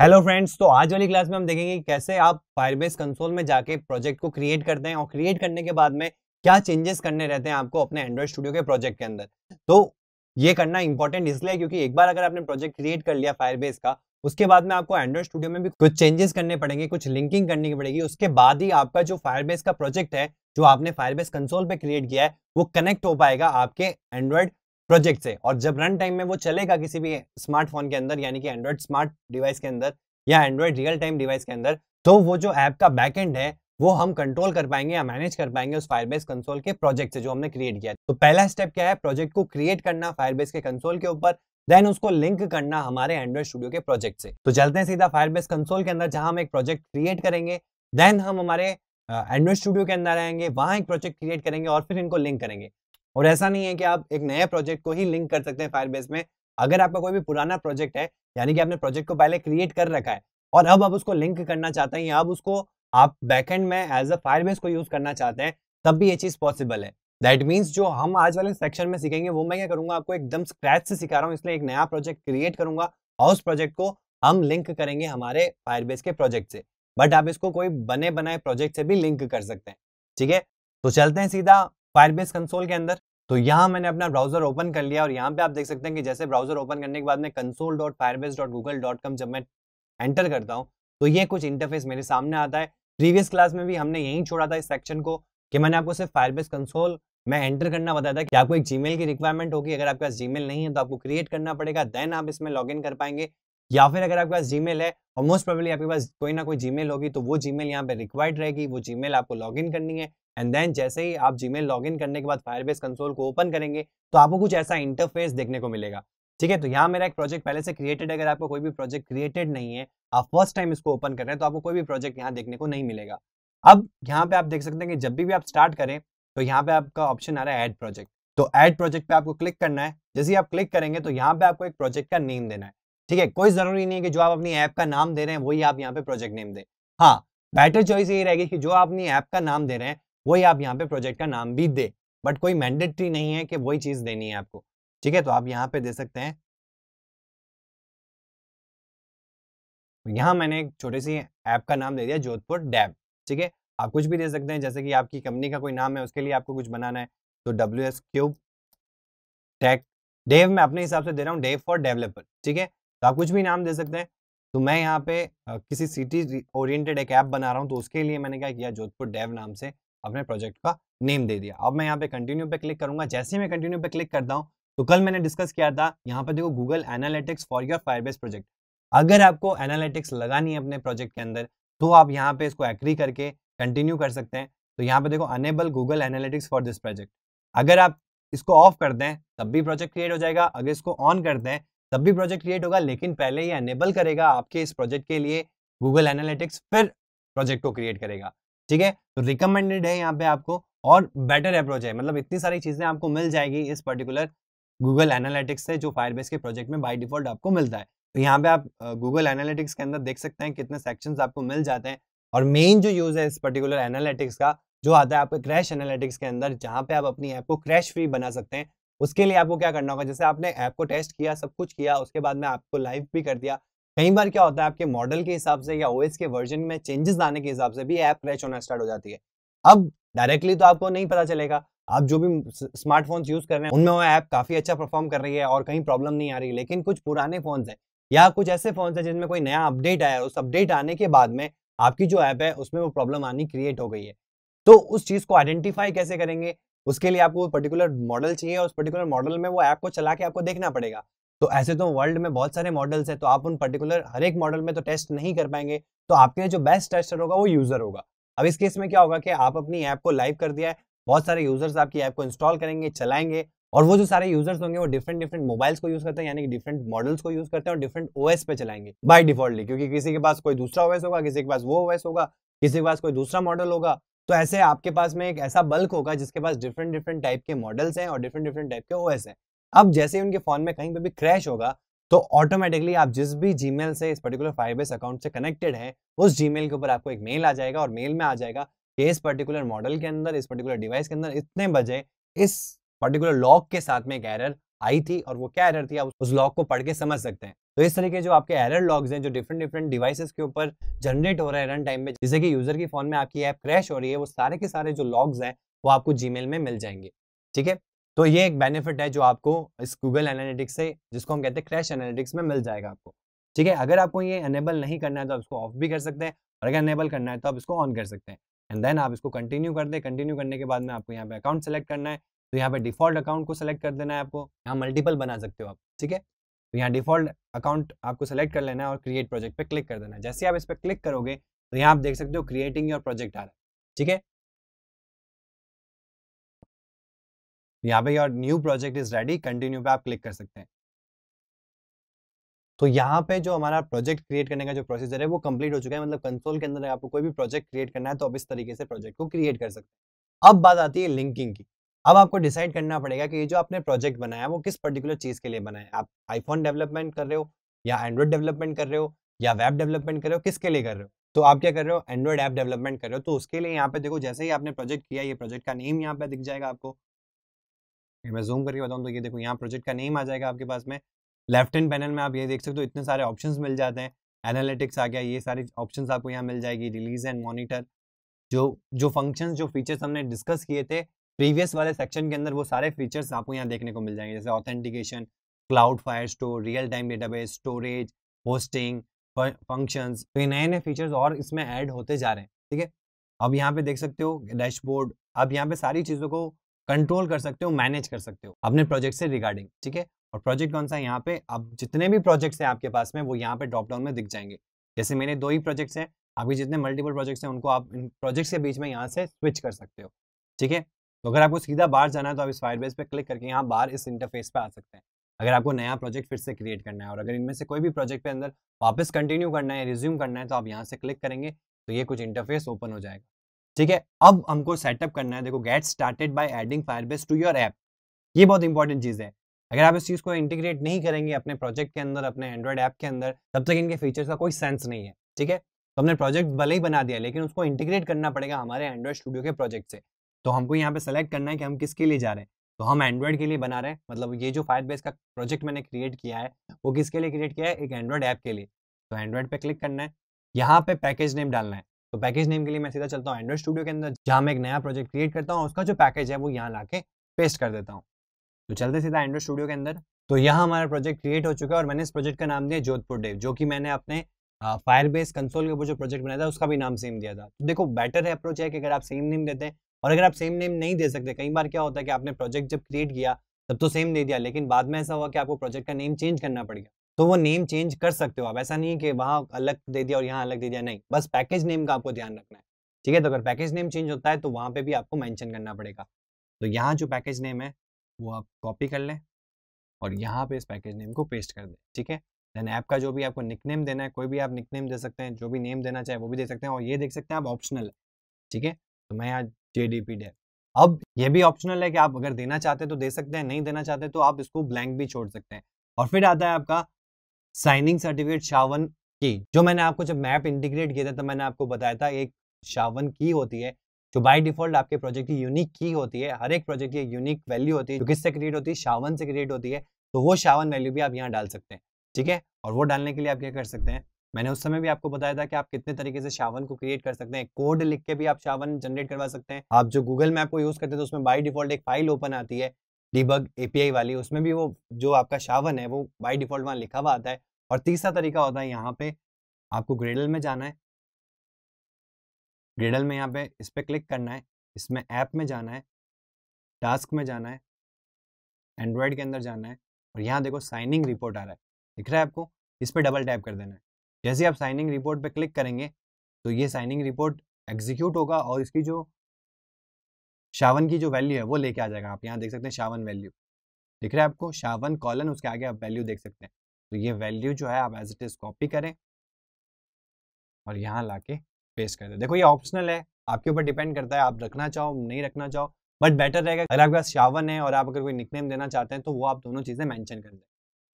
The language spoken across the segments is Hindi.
हेलो फ्रेंड्स तो आज वाली क्लास में हम देखेंगे कैसे आप फायरबेस कंसोल में जाके प्रोजेक्ट को क्रिएट करते हैं और क्रिएट करने के बाद में क्या चेंजेस करने रहते हैं आपको अपने एंड्रॉइड स्टूडियो के प्रोजेक्ट के अंदर तो ये करना इंपॉर्टेंट इसलिए क्योंकि एक बार अगर आपने प्रोजेक्ट क्रिएट कर लिया फायरबेस का उसके बाद में आपको एंड्रॉइड स्टूडियो में भी कुछ चेंजेस करने पड़ेंगे कुछ लिंकिंग करनी पड़ेगी उसके बाद ही आपका जो फायरबेस का प्रोजेक्ट है जो आपने फायरबेस कंसोल पे क्रिएट किया है वो कनेक्ट हो पाएगा आपके एंड्रॉइड प्रोजेक्ट से और जब रन टाइम में वो चलेगा किसी भी स्मार्टफोन के अंदर यानी कि एंड्रॉइड स्मार्ट डिवाइस के अंदर या एंड्रॉइड रियल टाइम डिवाइस के अंदर तो वो जो ऐप का बैकएंड है वो हम कंट्रोल कर पाएंगे या मैनेज कर पाएंगे उस फायरबेस कंसोल के प्रोजेक्ट से जो हमने क्रिएट किया तो पहला स्टेप क्या है प्रोजेक्ट को क्रिएट करना फायरबेस के कंसोल के ऊपर देन उसको लिंक करना हमारे एंड्रॉइड स्टूडियो के प्रोजेक्ट से तो चलते हैं सीधा फायरबेस कंसोल के अंदर जहां हम एक प्रोजेक्ट क्रिएट करेंगे देन हम हमारे एंड्रॉइड स्टूडियो के अंदर आएंगे वहां एक प्रोजेक्ट क्रिएट करेंगे और फिर इनको लिंक करेंगे और ऐसा नहीं है कि आप एक नए प्रोजेक्ट को ही लिंक कर सकते हैं फायरबेस में अगर आपका कोई भी पुराना प्रोजेक्ट है यानी कि आपने प्रोजेक्ट को पहले क्रिएट कर रखा है और अब आप उसको लिंक करना चाहते हैं या अब उसको आप बैकहेंड में एज अ फायरबेस को यूज करना चाहते हैं तब भी ये चीज पॉसिबल है दैट मीन्स जो हम आज वाले सेक्शन में सीखेंगे वो मैं क्या करूंगा आपको एकदम स्क्रैच से सिखा रहा हूँ इसलिए एक नया प्रोजेक्ट क्रिएट करूंगा और उस प्रोजेक्ट को हम लिंक करेंगे हमारे फायरबेस के प्रोजेक्ट से बट आप इसको कोई बने बनाए प्रोजेक्ट से भी लिंक कर सकते हैं ठीक है तो चलते हैं सीधा फायरबेस कंसोल के अंदर तो यहाँ मैंने अपना ब्राउजर ओपन कर लिया और यहाँ पे आप देख सकते हैं कि जैसे ब्राउजर ओपन करने के बाद में console dot Firebase dot Google dot com जब मैं एंटर करता हूँ तो ये कुछ इंटरफेस मेरे सामने आता है प्रीवियस क्लास में भी हमने यही छोड़ा था इस सेक्शन को कि मैंने आपको सिर्फ फायरबेस कंसोल में एंटर करना बताया था कि आपको एक जीमेल की रिक्वायरमेंट होगी अगर आपके पास मेल नहीं है तो आपको क्रिएट करना पड़ेगा देन आप इसमें लॉग इन कर पाएंगे या फिर अगर आपके पास मेल है और मोस्ट प्रॉबली आपके पास कोई ना कोई मेल होगी तो वो जी मेल यहाँ पे रिक्वायर्ड रहेगी वो जीमेल आपको इन करनी है एंड देन जैसे ही आप जीमेल लॉगिन करने के बाद फायरबेस कंसोल को ओपन करेंगे तो आपको कुछ ऐसा इंटरफेस देखने को मिलेगा ठीक है तो यहाँ मेरा एक प्रोजेक्ट पहले से क्रिएटेड अगर आपको कोई भी प्रोजेक्ट क्रिएटेड नहीं है आप फर्स्ट टाइम इसको ओपन कर रहे हैं तो आपको कोई भी प्रोजेक्ट यहाँ देखने को नहीं मिलेगा अब यहाँ पे आप देख सकते हैं कि जब भी, आप स्टार्ट करें तो यहाँ पे आपका ऑप्शन आ रहा है एड प्रोजेक्ट तो एड प्रोजेक्ट पे आपको क्लिक करना है जैसे आप क्लिक करेंगे तो यहाँ पे आपको एक प्रोजेक्ट का नेम देना है ठीक है कोई जरूरी नहीं है कि जो आप अपनी ऐप का नाम दे रहे हैं वही आप यहाँ पे प्रोजेक्ट नेम दें हाँ बेटर चॉइस यही रहेगी कि जो आप अपनी ऐप का नाम दे रहे हैं वही आप यहाँ पे प्रोजेक्ट का नाम भी दे बट कोई मैंडेटरी नहीं है कि वही चीज देनी है आपको ठीक है तो आप यहाँ पे दे सकते हैं यहाँ मैंने एक छोटे सी ऐप का नाम दे दिया जोधपुर डैब ठीक है आप कुछ भी दे सकते हैं जैसे कि आपकी कंपनी का कोई नाम है उसके लिए आपको कुछ बनाना है तो W S cube tech dev मैं अपने हिसाब से दे रहा हूँ डेव फॉर डेवलपर ठीक है तो आप कुछ भी नाम दे सकते हैं तो मैं यहाँ पे किसी सिटी ओरिएंटेड एक ऐप बना रहा हूँ तो उसके लिए मैंने क्या किया जोधपुर डेव नाम से अपने प्रोजेक्ट का नेम दे दिया अब मैं यहाँ पे कंटिन्यू पे क्लिक करूंगा जैसे ही मैं कंटिन्यू पे क्लिक करता हूँ तो कल मैंने डिस्कस किया था यहाँ पर देखो Google Analytics for your Firebase project अगर आपको एनालिटिक्स लगानी है अपने प्रोजेक्ट के अंदर तो आप यहाँ पे इसको एग्री करके कंटिन्यू कर सकते हैं तो यहाँ पे देखो enable Google Analytics for this project अगर आप इसको ऑफ कर दें तब भी प्रोजेक्ट क्रिएट हो जाएगा अगर इसको ऑन कर दें तब भी प्रोजेक्ट क्रिएट होगा लेकिन पहले ये अनेबल करेगा आपके इस प्रोजेक्ट के लिए गूगल एनालिटिक्स फिर प्रोजेक्ट को क्रिएट करेगा ठीक है तो रिकमेंडेड है यहाँ पे आपको और बेटर अप्रोच है मतलब इतनी सारी चीज़ें आपको मिल जाएगी इस पर्टिकुलर गूगल एनालिटिक्स से जो फायरबेस के प्रोजेक्ट में बाई डिफॉल्ट आपको मिलता है तो यहाँ पे आप गूगल एनालिटिक्स के अंदर देख सकते हैं कितने सेक्शंस आपको मिल जाते हैं और मेन जो यूज़ है इस पर्टिकुलर एनालिटिक्स का जो आता है आपके क्रैश एनालिटिक्स के अंदर जहाँ पे आप अपनी ऐप को क्रैश फ्री बना सकते हैं उसके लिए आपको क्या करना होगा जैसे आपने ऐप को टेस्ट किया सब कुछ किया उसके बाद में आपको लाइव भी कर दिया कई बार क्या होता है आपके मॉडल के हिसाब से या ओएस के वर्जन में चेंजेस आने के हिसाब से भी ऐप क्रैच होना स्टार्ट हो जाती है अब डायरेक्टली तो आपको नहीं पता चलेगा आप जो भी स्मार्टफोन्स यूज कर रहे हैं उनमें वो ऐप काफी अच्छा परफॉर्म कर रही है और कहीं प्रॉब्लम नहीं आ रही लेकिन कुछ पुराने फोन है या कुछ ऐसे फोन है जिनमें कोई नया अपडेट आया उस अपडेट आने के बाद में आपकी जो ऐप है उसमें वो प्रॉब्लम आनी क्रिएट हो गई है तो उस चीज को आइडेंटिफाई कैसे करेंगे उसके लिए आपको पर्टिकुलर मॉडल चाहिए और उस पर्टिकुलर मॉडल में वो ऐप को चला के आपको देखना पड़ेगा तो ऐसे तो वर्ल्ड में बहुत सारे मॉडल्स हैं तो आप उन पर्टिकुलर हर एक मॉडल में तो टेस्ट नहीं कर पाएंगे तो आपके लिए जो बेस्ट टेस्टर होगा वो यूज़र होगा अब इस केस में क्या होगा कि आप अपनी ऐप को लाइव कर दिया है बहुत सारे यूजर्स आपकी ऐप को इंस्टॉल करेंगे चलाएंगे और वो जो सारे यूजर्स होंगे वो डिफरेंट डिफरेंट मोबाइल्स को यूज करते हैं यानी कि डिफरेंट मॉडल्स को यूज करते हैं और डिफरेंट ओएस पे चलाएंगे बाय डिफॉल्टली क्योंकि किसी के पास कोई दूसरा ओएस होगा किसी के पास वो ओएस होगा किसी के पास कोई दूसरा मॉडल होगा तो ऐसे आपके पास में एक ऐसा बल्क होगा जिसके पास डिफरेंट डिफरेंट टाइप के मॉडल्स हैं और डिफरेंट डिफरेंट टाइप के ओएस हैं अब जैसे ही उनके फोन में कहीं पर भी क्रैश होगा तो ऑटोमेटिकली आप जिस भी जीमेल से इस पर्टिकुलर फाइव अकाउंट से कनेक्टेड है उस जी के ऊपर आपको एक मेल आ जाएगा और मेल में आ जाएगा कि इस पर्टिकुलर मॉडल के अंदर इस पर्टिकुलर डिवाइस के अंदर इतने बजे इस पर्टिकुलर लॉक के साथ में एक एरर आई थी और वो क्या एरर थी आप उस लॉक को पढ़ के समझ सकते हैं तो इस तरीके जो आपके एरर लॉग्स हैं जो डिफरेंट डिफरेंट डिवाइसेस के ऊपर जनरेट हो रहा है रन टाइम में जैसे कि यूजर की फोन में आपकी ऐप क्रैश हो रही है वो सारे के सारे जो लॉग्स हैं वो आपको जीमेल में मिल जाएंगे ठीक है तो ये एक बेनिफिट है जो आपको इस गूगल एनालिटिक्स से जिसको हम कहते हैं क्रैश एनालिटिक्स में मिल जाएगा आपको ठीक है अगर आपको ये अनेबल नहीं करना है तो आप इसको ऑफ भी कर सकते हैं और अगर अनेबल करना है तो आप इसको ऑन कर सकते हैं एंड देन आप इसको कंटिन्यू कर दें कंटिन्यू करने के बाद में आपको यहाँ पे अकाउंट सेलेक्ट करना है तो यहाँ पे डिफॉल्ट अकाउंट को सेलेक्ट कर देना है आपको यहाँ मल्टीपल बना सकते हो आप ठीक है तो यहाँ डिफॉल्ट अकाउंट आपको सेलेक्ट कर लेना है और क्रिएट प्रोजेक्ट पे क्लिक कर देना है जैसे आप इस पर क्लिक करोगे तो यहाँ आप देख सकते हो क्रिएटिंग योर प्रोजेक्ट आ रहा है ठीक है यहाँ पे your new project is ready continue पे आप क्लिक कर सकते हैं तो यहाँ पे जो हमारा प्रोजेक्ट क्रिएट करने का जो प्रोसीजर है वो कंप्लीट हो चुका है मतलब कंसोल के अंदर आपको कोई भी प्रोजेक्ट क्रिएट करना है तो आप इस तरीके से प्रोजेक्ट को क्रिएट कर सकते हैं अब बात आती है लिंकिंग की अब आपको डिसाइड करना पड़ेगा कि ये जो आपने प्रोजेक्ट बनाया वो किस पर्टिकुलर चीज़ के लिए बनाया आप आईफोन डेवलपमेंट कर रहे हो या एंड्रॉइड डेवलपमेंट कर रहे हो या वेब डेवलपमेंट कर रहे हो किसके लिए कर रहे हो तो आप क्या कर रहे हो एंड्रॉइड ऐप डेवलपमेंट कर रहे हो तो उसके लिए यहाँ पे देखो जैसे ही आपने प्रोजेक्ट किया ये प्रोजेक्ट का नेम यहाँ पे दिख जाएगा आपको फिर मैं जूम करके बताऊँ तो ये देखो यहाँ प्रोजेक्ट का नेम आ जाएगा आपके पास में लेफ्ट हैंड पैनल में आप ये देख सकते हो इतने सारे ऑप्शन मिल जाते हैं एनालिटिक्स आ गया ये सारी ऑप्शन आपको यहाँ मिल जाएगी रिलीज एंड मॉनिटर जो जो फंक्शन जो फीचर्स हमने डिस्कस किए थे प्रीवियस वाले सेक्शन के अंदर वो सारे फीचर्स आपको यहाँ देखने को मिल जाएंगे जैसे authentication cloud Firestore real time database storage hosting functions तो ये नए नए फीचर्स और इसमें ऐड होते जा रहे हैं ठीक है अब यहाँ पे देख सकते हो डैशबोर्ड अब यहाँ पे सारी चीज़ों को कंट्रोल कर सकते हो मैनेज कर सकते हो अपने प्रोजेक्ट से रिगार्डिंग ठीक है और प्रोजेक्ट कौन सा है यहाँ पे अब जितने भी प्रोजेक्ट्स हैं आपके पास में वो यहाँ पे ड्रॉप डाउन में दिख जाएंगे जैसे मेरे दो ही प्रोजेक्ट्स हैं आपके जितने मल्टीपल प्रोजेक्ट्स हैं उनको आप इन प्रोजेक्ट्स के बीच में यहाँ से स्विच कर सकते हो ठीक है तो अगर आपको सीधा बाहर जाना है तो आप इस फायर बेस पर क्लिक करके यहाँ बाहर इस इंटरफेस पर आ सकते हैं अगर आपको नया प्रोजेक्ट फिर से क्रिएट करना है और अगर इनमें से कोई भी प्रोजेक्ट के अंदर वापस कंटिन्यू करना है रिज्यूम करना है तो आप यहाँ से क्लिक करेंगे तो ये कुछ इंटरफेस ओपन हो जाएगा ठीक है अब हमको सेटअप करना है देखो get started by adding Firebase to your app ये बहुत इंपॉर्टेंट चीज़ है अगर आप इस चीज़ को इंटीग्रेट नहीं करेंगे अपने प्रोजेक्ट के अंदर अपने एंड्रॉइड ऐप के अंदर तब तक इनके फीचर्स का कोई सेंस नहीं है ठीक है तो हमने प्रोजेक्ट भले ही बना दिया लेकिन उसको इंटीग्रेट करना पड़ेगा हमारे एंड्रॉयड स्टूडियो के प्रोजेक्ट से तो हमको यहाँ पे सेलेक्ट करना है कि हम किसके लिए जा रहे हैं तो हम एंड्रॉइड के लिए बना रहे हैं मतलब ये जो बेस का प्रोजेक्ट मैंने क्रिएट किया है वो किसके लिए क्रिएट किया है एक एंड्रॉइड ऐप के लिए तो एंड्रॉयड पे क्लिक करना है यहाँ पे पैकेज नेम डालना है तो पैकेज नेम के लिए मैं सीधा चलता हूँ एंड्रॉइड स्टूडियो के अंदर जहाँ मैं एक नया प्रोजेक्ट क्रिएट करता हूँ उसका जो पैकेज है वो यहाँ ला पेस्ट कर देता हूँ तो चलते सीधा एंड्रॉइड स्टूडियो के अंदर तो यहाँ हमारा प्रोजेक्ट क्रिएट हो चुका है और मैंने इस प्रोजेक्ट का नाम दिया जोधपुर डेव जो कि मैंने अपने फायर बेस कंसोल ऊपर जो प्रोजेक्ट बनाया था उसका भी नाम सेम दिया था तो देखो बेटर है अप्रोच है कि अगर आप सेम नेम देते हैं और अगर आप सेम नेम नहीं दे सकते कई बार क्या होता है कि आपने प्रोजेक्ट जब क्रिएट किया तब तो सेम दे दिया लेकिन बाद में ऐसा हुआ कि आपको प्रोजेक्ट का नेम चेंज करना पड़ गया तो वो नेम चेंज कर सकते हो आप ऐसा नहीं है कि वहाँ अलग दे दिया और यहाँ अलग दे दिया नहीं बस पैकेज नेम का आपको ध्यान रखना है ठीक है तो अगर पैकेज नेम चेंज होता है तो वहाँ पे भी आपको मेंशन करना पड़ेगा तो यहाँ जो पैकेज नेम है वो आप कॉपी कर लें और यहाँ पे इस पैकेज नेम को पेस्ट कर दें ठीक है देन ऐप का जो भी आपको नेम देना है कोई भी आप नेम दे सकते हैं जो भी नेम देना चाहे वो भी दे सकते हैं और ये देख सकते हैं आप ऑप्शनल है ठीक है तो मैं यहाँ जे डी पी अब ये भी ऑप्शनल है कि आप अगर देना चाहते हैं तो दे सकते हैं नहीं देना चाहते तो आप इसको ब्लैंक भी छोड़ सकते हैं और फिर आता है आपका साइनिंग सर्टिफिकेट शावन की जो मैंने आपको जब मैप इंटीग्रेट किया था तो मैंने आपको बताया था एक शावन की होती है जो बाय डिफॉल्ट आपके प्रोजेक्ट की यूनिक की होती है हर एक प्रोजेक्ट की यूनिक वैल्यू होती है जो किससे क्रिएट होती है शावन से क्रिएट होती है तो वो शावन वैल्यू भी आप यहाँ डाल सकते हैं ठीक है और वो डालने के लिए आप क्या कर सकते हैं मैंने उस समय भी आपको बताया था कि आप कितने तरीके से शावन को क्रिएट कर सकते हैं कोड लिख के भी आप शावन जनरेट करवा सकते हैं आप जो गूगल मैप को यूज करते हैं तो उसमें बाई डिफॉल्ट एक फाइल ओपन आती है डीबग एपीआई वाली उसमें भी वो जो आपका शावन है वो बाई डिफॉल्ट वहाँ लिखा हुआ आता है और तीसरा तरीका होता है यहाँ पे आपको ग्रेडल में जाना है ग्रेडल में यहाँ पे इस पर क्लिक करना है इसमें ऐप में जाना है टास्क में जाना है एंड्रॉयड के अंदर जाना है और यहाँ देखो साइनिंग रिपोर्ट आ रहा है दिख रहा है आपको इस पर डबल टैप कर देना है जैसे आप साइनिंग रिपोर्ट पर क्लिक करेंगे तो ये साइनिंग रिपोर्ट एग्जीक्यूट होगा और इसकी जो शावन की जो वैल्यू है वो लेके आ जाएगा आप यहाँ देख सकते हैं शावन वैल्यू दिख रहा है आपको शावन कॉलन उसके आगे आप वैल्यू देख सकते हैं तो ये वैल्यू जो है आप एज इट इज कॉपी करें और यहाँ ला के पेस्ट कर दे देखो ये ऑप्शनल है आपके ऊपर डिपेंड करता है आप रखना चाहो नहीं रखना चाहो बट बेटर रहेगा अगर आपके पास शावन है और आप अगर कोई निकनेम देना चाहते हैं तो वो आप दोनों चीज़ें मैंशन कर दें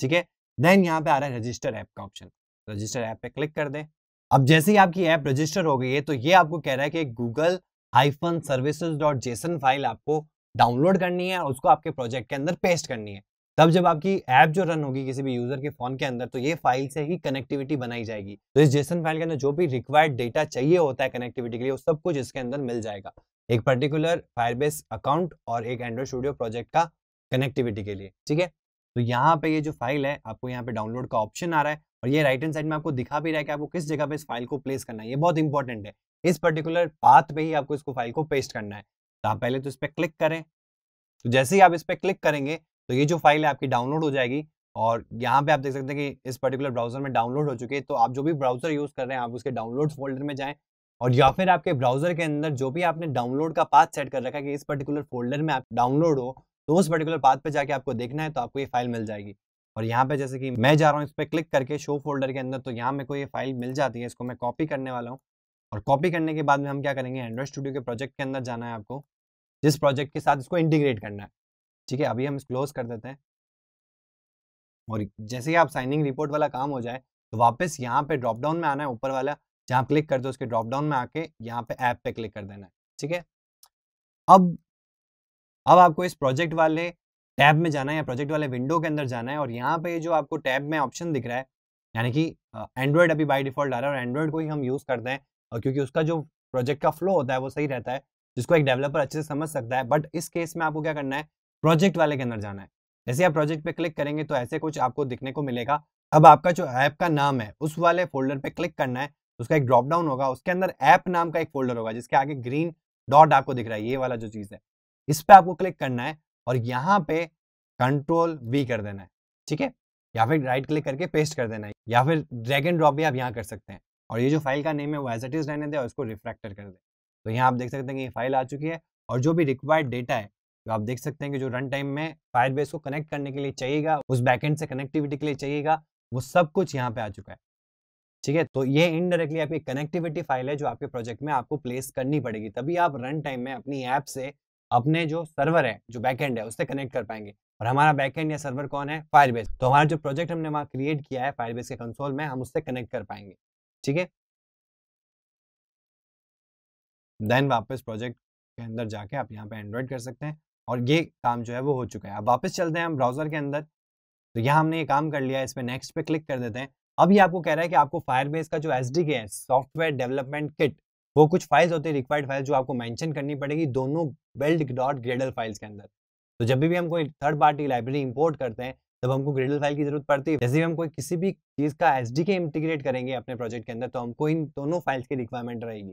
ठीक है देन यहाँ पे आ रहा है रजिस्टर ऐप का ऑप्शन रजिस्टर ऐप पे क्लिक कर दें अब जैसे ही आपकी ऐप रजिस्टर हो गई है तो ये आपको कह रहा है कि Google hyphen services dot JSON file आपको डाउनलोड करनी है और उसको आपके प्रोजेक्ट के अंदर पेस्ट करनी है तब जब आपकी ऐप जो रन होगी किसी भी यूजर के फोन के अंदर तो ये फाइल से ही कनेक्टिविटी बनाई जाएगी तो इस जेसन फाइल के अंदर जो भी रिक्वायर्ड डेटा चाहिए होता है कनेक्टिविटी के लिए वो सब कुछ इसके अंदर मिल जाएगा एक पर्टिकुलर फायरबेस अकाउंट और एक एंड्रॉइड स्टूडियो प्रोजेक्ट का कनेक्टिविटी के लिए ठीक है तो यहाँ पे ये जो फाइल है आपको यहाँ पे डाउनलोड का ऑप्शन आ रहा है और ये राइट हैंड साइड में आपको दिखा भी रहा है कि आपको किस जगह पे इस फाइल को प्लेस करना है ये बहुत इंपॉर्टेंट है इस पर्टिकुलर पाथ पे ही आपको इसको फाइल को पेस्ट करना है तो आप पहले तो इस पर क्लिक करें तो जैसे ही आप इस पर क्लिक करेंगे तो ये जो फाइल है आपकी डाउनलोड हो जाएगी और यहाँ पे आप देख सकते हैं कि इस पर्टिकुलर ब्राउजर में डाउनलोड हो चुकी है तो आप जो भी ब्राउजर यूज़ कर रहे हैं आप उसके डाउनलोड फोल्डर में जाएं और या फिर आपके ब्राउजर के अंदर जो भी आपने डाउनलोड का पाथ सेट कर रखा है कि इस पर्टिकुलर फोल्डर में आप डाउनलोड हो तो उस पर्टिकुलर पाथ पे जाके आपको देखना है तो आपको ये फाइल मिल जाएगी और यहाँ पे जैसे कि मैं जा रहा हूँ इस पर क्लिक करके शो फोल्डर के अंदर तो यहाँ मेरे को ये फाइल मिल जाती है इसको मैं कॉपी करने वाला हूँ और कॉपी करने के बाद में हम क्या करेंगे एंड्रॉइड स्टूडियो के प्रोजेक्ट के अंदर जाना है आपको जिस प्रोजेक्ट के साथ इसको इंटीग्रेट करना है ठीक है अभी हम क्लोज कर देते हैं और जैसे ही आप साइनिंग रिपोर्ट वाला काम हो जाए तो वापस यहाँ पे ड्रॉप डाउन में आना है ऊपर वाला जहाँ क्लिक कर दो उसके ड्रॉप डाउन में आके यहाँ पे ऐप पे क्लिक कर देना है ठीक है अब अब आपको इस प्रोजेक्ट वाले टैब में जाना है या प्रोजेक्ट वाले विंडो के अंदर जाना है और यहाँ पे जो आपको टैब में ऑप्शन दिख रहा है यानी कि एंड्रॉयड अभी बाई डिफॉल्ट आ रहा है और एंड्रॉयड को ही हम यूज़ करते हैं और क्योंकि उसका जो प्रोजेक्ट का फ्लो होता है वो सही रहता है जिसको एक डेवलपर अच्छे से समझ सकता है बट इस केस में आपको क्या करना है प्रोजेक्ट वाले के अंदर जाना है जैसे आप प्रोजेक्ट पे क्लिक करेंगे तो ऐसे कुछ आपको दिखने को मिलेगा अब आपका जो ऐप का नाम है उस वाले फोल्डर पे क्लिक करना है उसका एक ड्रॉप डाउन होगा उसके अंदर ऐप नाम का एक फोल्डर होगा जिसके आगे ग्रीन डॉट आपको दिख रहा है ये वाला जो चीज़ है इस पर आपको क्लिक करना है और यहाँ पे कंट्रोल वी कर देना है ठीक है या फिर राइट क्लिक करके पेस्ट कर देना है या फिर ड्रैग एंड ड्रॉप भी आप यहाँ कर सकते हैं और ये जो फाइल का नेम है वो एज इट इज़ रहने दें और इसको रिफ्रैक्टर कर दें तो यहाँ आप देख सकते हैं कि ये फाइल आ चुकी है और जो भी रिक्वायर्ड डेटा है जो तो आप देख सकते हैं कि जो रन टाइम में फायर को कनेक्ट करने के लिए चाहिएगा उस बैकेंड से कनेक्टिविटी के लिए चाहिएगा वो सब कुछ यहाँ पे आ चुका है ठीक है तो ये इनडायरेक्टली आपकी कनेक्टिविटी फाइल है जो आपके प्रोजेक्ट में आपको प्लेस करनी पड़ेगी तभी आप रन टाइम में अपनी ऐप से अपने जो सर्वर है जो बैकेंड है उससे कनेक्ट कर पाएंगे और हमारा बैकेंड या सर्वर कौन है फायर तो हमारा जो प्रोजेक्ट हमने वहाँ क्रिएट किया है फायर के कंसोल में हम उससे कनेक्ट कर पाएंगे ठीक है देन वापस प्रोजेक्ट के अंदर जाके आप यहाँ पे एंड्रॉइड कर सकते हैं और ये काम जो है वो हो चुका है अब वापस चलते हैं हम ब्राउजर के अंदर तो यहाँ हमने ये काम कर लिया है इस पर नेक्स्ट पे क्लिक कर देते हैं अब ये आपको कह रहा है कि आपको फायरबेस का जो एस है सॉफ्टवेयर डेवलपमेंट किट वो कुछ फाइल्स होते हैं रिक्वायर्ड फाइल्स जो आपको मेंशन करनी पड़ेगी दोनों बिल्ड डॉट ग्रेडल फाइल्स के अंदर तो जब भी हम कोई थर्ड पार्टी लाइब्रेरी इंपोर्ट करते हैं जब हमको ग्रेडल फाइल की जरूरत पड़ती है जैसे हम कोई किसी भी चीज़ का एस के इंटीग्रेट करेंगे अपने प्रोजेक्ट के अंदर तो हमको इन दोनों फाइल्स की रिक्वायरमेंट रहेगी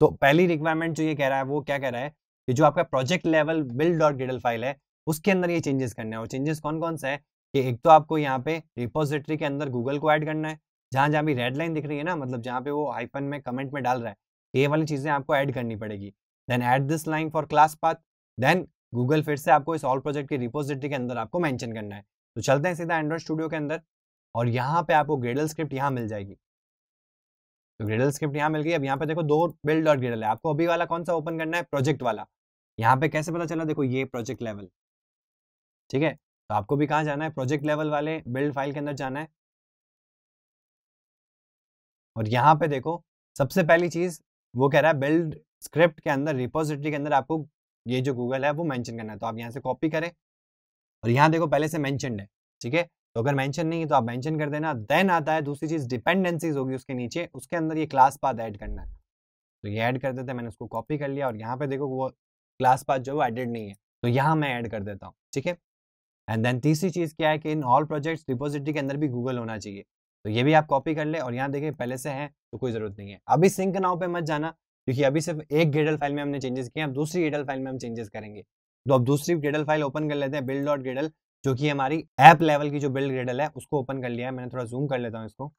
तो पहली रिक्वायरमेंट जो ये कह रहा है वो क्या कह रहा है कि जो आपका project level build dot gradle file है उसके अंदर ये चेंजेस करने हैं और चेंजेस कौन कौन से है कि एक तो आपको यहाँ पे रिपोजिटरी के अंदर गूगल को ऐड करना है जहां जहाँ भी रेड लाइन दिख रही है ना मतलब जहाँ पे वो हाइपन में कमेंट में डाल रहा है ये वाली चीज़ें आपको ऐड करनी पड़ेगी then add this line for class path then Google फिर से आपको इस ऑल प्रोजेक्ट की रिपोजिटरी के अंदर आपको मेंशन करना है तो चलते हैं सीधा एंड्रॉइड स्टूडियो के अंदर और यहाँ पे आपको ग्रेडल स्क्रिप्ट यहाँ मिल जाएगी तो ग्रेडल स्क्रिप्ट यहाँ मिल गई अब यहाँ पे देखो दो बिल्ड डॉट ग्रेडल है आपको अभी वाला कौन सा ओपन करना है प्रोजेक्ट वाला यहाँ पे कैसे पता चला देखो ये प्रोजेक्ट लेवल ठीक है तो आपको भी कहाँ जाना है प्रोजेक्ट लेवल वाले बिल्ड फाइल के अंदर जाना है और यहाँ पे देखो सबसे पहली चीज वो कह रहा है बिल्ड स्क्रिप्ट के अंदर रिपोजिटरी के अंदर आपको ये जो गूगल है वो मेंशन करना है तो आप यहाँ से कॉपी करें और यहाँ देखो पहले से मैंशन है ठीक है तो अगर मेंशन नहीं है तो आप मेंशन कर देना देन आता है दूसरी चीज डिपेंडेंसीज होगी उसके नीचे उसके अंदर ये क्लास पाथ ऐड करना है तो ये ऐड कर देते हैं मैंने उसको कॉपी कर लिया और यहाँ पे देखो वो क्लास पाथ जो है एडेड नहीं है तो यहाँ मैं ऐड कर देता हूँ ठीक है एंड देन तीसरी चीज़ क्या है कि इन ऑल प्रोजेक्ट्स रिपोजिटरी के अंदर भी गूगल होना चाहिए तो ये भी आप कॉपी कर ले और यहाँ देखिए पहले से है तो कोई ज़रूरत नहीं है अभी सिंक नाव पे मत जाना क्योंकि अभी सिर्फ एक गेडल फाइल में हमने चेंजेस किए हैं अब दूसरी गेडल फाइल में हम चेंजेस करेंगे तो अब दूसरी ग्रेडल फाइल ओपन कर लेते हैं बिल्ड डॉट ग्रेडल जो कि हमारी ऐप लेवल की जो बिल्ड ग्रेडल है उसको ओपन कर लिया है मैंने थोड़ा जूम कर लेता हूँ इसको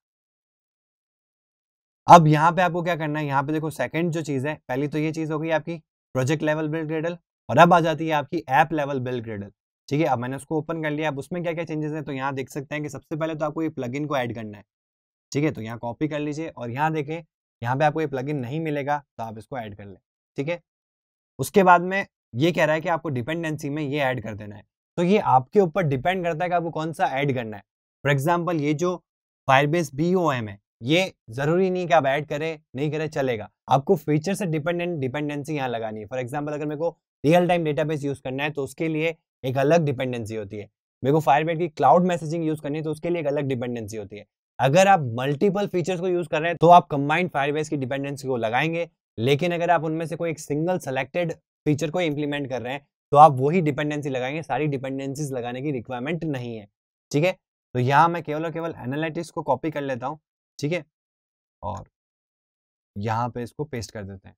अब यहाँ पे आपको क्या करना है यहाँ पे देखो सेकंड जो चीज़ है पहली तो ये चीज़ हो गई आपकी प्रोजेक्ट लेवल बिल्ड ग्रेडल और अब आ जाती है आपकी ऐप लेवल बिल्ड ग्रेडल ठीक है अब मैंने उसको ओपन कर लिया अब उसमें क्या क्या चेंजेस हैं तो यहाँ देख सकते हैं कि सबसे पहले तो आपको ये प्लग को ऐड करना है ठीक है तो यहाँ कॉपी कर लीजिए और यहाँ देखें यहाँ पे आपको ये प्लग नहीं मिलेगा तो आप इसको ऐड कर लें ठीक है उसके बाद में ये कह रहा है कि आपको डिपेंडेंसी में ये ऐड कर देना है तो ये आपके ऊपर डिपेंड करता है कि आपको कौन सा ऐड करना है फॉर एग्जाम्पल ये जो फायरबेस बी है ये जरूरी नहीं कि आप ऐड करें नहीं करें चलेगा आपको फीचर से डिपेंडेंट डिपेंडेंसी यहाँ लगानी है फॉर एग्जाम्पल अगर मेरे को रियल टाइम डेटाबेस यूज करना है तो उसके लिए एक अलग डिपेंडेंसी होती है मेरे को फायरबेट की क्लाउड मैसेजिंग यूज करनी है तो उसके लिए एक अलग डिपेंडेंसी होती है अगर आप मल्टीपल फीचर्स को यूज कर रहे हैं तो आप कंबाइंड फायरबेस की डिपेंडेंसी को लगाएंगे लेकिन अगर आप उनमें से कोई एक सिंगल सेलेक्टेड फीचर को इम्प्लीमेंट कर रहे हैं तो आप वही डिपेंडेंसी लगाएंगे सारी डिपेंडेंसीज लगाने की रिक्वायरमेंट नहीं है ठीक है तो यहाँ मैं केवल और केवल एनालिटिक्स को कॉपी कर लेता हूँ ठीक है और यहाँ पे इसको पेस्ट कर देते हैं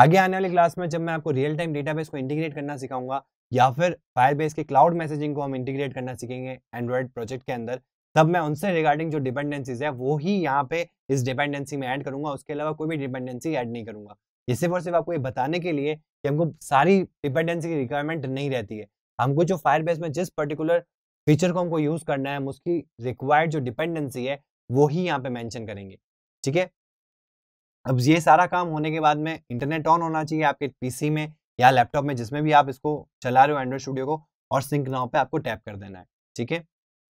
आगे आने वाली क्लास में जब मैं आपको रियल टाइम डेटाबेस को इंटीग्रेट करना सिखाऊंगा या फिर फायरबेस के क्लाउड मैसेजिंग को हम इंटीग्रेट करना सीखेंगे एंड्रॉइड प्रोजेक्ट के अंदर तब मैं उनसे रिगार्डिंग जो डिपेंडेंसीज है वो ही यहाँ पे इस डिपेंडेंसी में ऐड करूंगा उसके अलावा कोई भी डिपेंडेंसी ऐड नहीं करूंगा ये सिर्फ और सिर्फ आपको ये बताने के लिए कि हमको सारी डिपेंडेंसी की रिक्वायरमेंट नहीं रहती है हमको जो फायर बेस में जिस पर्टिकुलर फीचर को हमको यूज़ करना है हम उसकी रिक्वायर्ड जो डिपेंडेंसी है वो ही यहाँ पे मैंशन करेंगे ठीक है अब ये सारा काम होने के बाद में इंटरनेट ऑन होना चाहिए आपके पीसी में या लैपटॉप में जिसमें भी आप इसको चला रहे हो एंड्रॉइड स्टूडियो को और सिंक नाव पे आपको टैप कर देना है ठीक है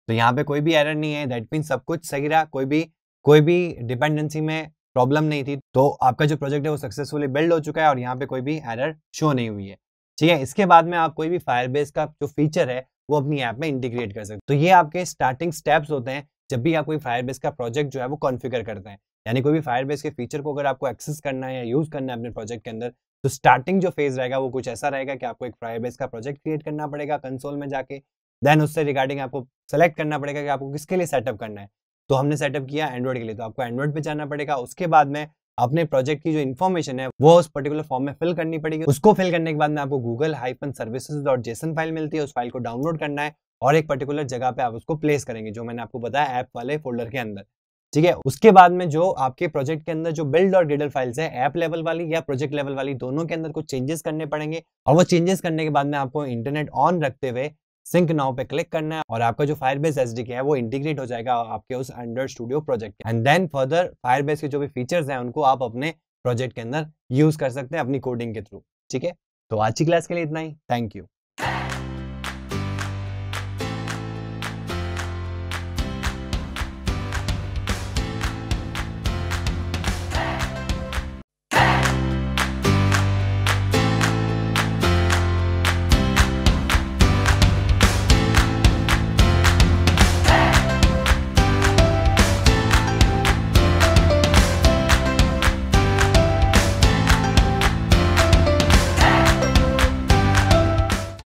तो यहाँ पे कोई भी एरर नहीं है दैट मीन सब कुछ सही रहा कोई भी कोई भी डिपेंडेंसी में प्रॉब्लम नहीं थी तो आपका जो प्रोजेक्ट है वो सक्सेसफुली बिल्ड हो चुका है और यहाँ पे कोई भी एरर शो नहीं हुई है ठीक है इसके बाद में आप कोई भी फायरबेस का जो फीचर है वो अपनी ऐप में इंटीग्रेट कर सकते हो तो ये आपके स्टार्टिंग स्टेप्स होते हैं जब भी आप कोई फायरबेस का प्रोजेक्ट जो है वो कॉन्फिगर करते हैं यानी कोई भी फायरबेस के फीचर को अगर आपको एक्सेस करना है या यूज करना है अपने प्रोजेक्ट के अंदर तो स्टार्टिंग जो फेज रहेगा वो कुछ ऐसा रहेगा कि आपको एक फायरबेस का प्रोजेक्ट क्रिएट करना पड़ेगा कंसोल में जाके देन उससे रिगार्डिंग आपको सेलेक्ट करना पड़ेगा कि आपको किसके लिए सेटअप करना है तो हमने सेटअप किया एंड्रॉइड के लिए तो आपको एंड्रॉइड पे जाना पड़ेगा उसके बाद में अपने प्रोजेक्ट की जो इन्फॉर्मेशन है वो उस पर्टिकुलर फॉर्म में फिल करनी पड़ेगी उसको फिल करने के बाद में आपको Google hyphen services dot JSON file मिलती है उस फाइल को डाउनलोड करना है और एक पर्टिकुलर जगह पे आप उसको प्लेस करेंगे जो मैंने आपको बताया ऐप वाले फोल्डर के अंदर ठीक है उसके बाद में जो आपके प्रोजेक्ट के अंदर जो बिल्ड और ग्रेडल फाइल्स है ऐप लेवल वाली या प्रोजेक्ट लेवल वाली दोनों के अंदर कुछ चेंजेस करने पड़ेंगे और वो चेंजेस करने के बाद में आपको इंटरनेट ऑन रखते हुए सिंक नाउ पे क्लिक करना है और आपका जो फायरबेस एस डी है वो इंटीग्रेट हो जाएगा आपके उस Android studio project and then further Firebase के जो भी फीचर्स हैं उनको आप अपने प्रोजेक्ट के अंदर यूज कर सकते हैं अपनी कोडिंग के थ्रू ठीक है तो आज की क्लास के लिए इतना ही थैंक यू